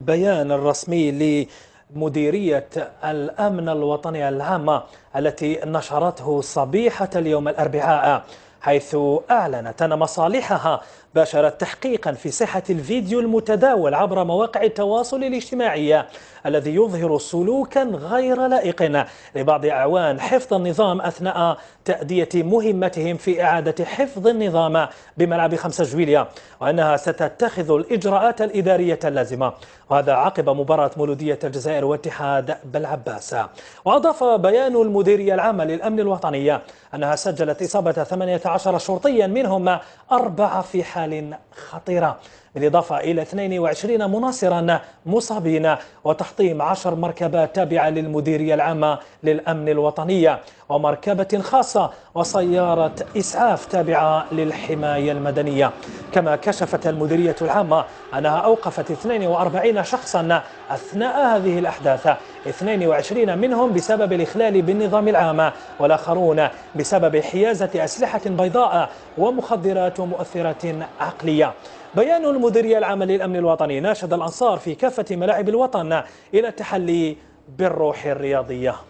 البيان الرسمي لمديرية الأمن الوطني العامة التي نشرته صبيحة اليوم الأربعاء حيث أعلنت أن مصالحها باشرت تحقيقا في صحة الفيديو المتداول عبر مواقع التواصل الاجتماعي الذي يظهر سلوكا غير لائق لبعض أعوان حفظ النظام أثناء تأدية مهمتهم في إعادة حفظ النظام بملعب 5 جويليا وأنها ستتخذ الإجراءات الإدارية اللازمة وهذا عقب مباراة مولودية الجزائر واتحاد بلعباس وأضاف بيان المديرية العامة للأمن الوطني أنها سجلت إصابة 18 شرطيا منهم أربعة في حال حال خطيرة بالإضافة إلى 22 مناصرا مصابين وتحطيم 10 مركبات تابعة للمديرية العامة للأمن الوطنية ومركبة خاصة وسيارة إسعاف تابعة للحماية المدنية كما كشفت المديرية العامة أنها أوقفت 42 شخصا أثناء هذه الأحداث 22 منهم بسبب الإخلال بالنظام العام والآخرون بسبب حيازة أسلحة بيضاء ومخدرات مؤثرة عقلية بيان المديرية العامة للأمن الوطني ناشد الأنصار في كافة ملاعب الوطن إلى التحلي بالروح الرياضية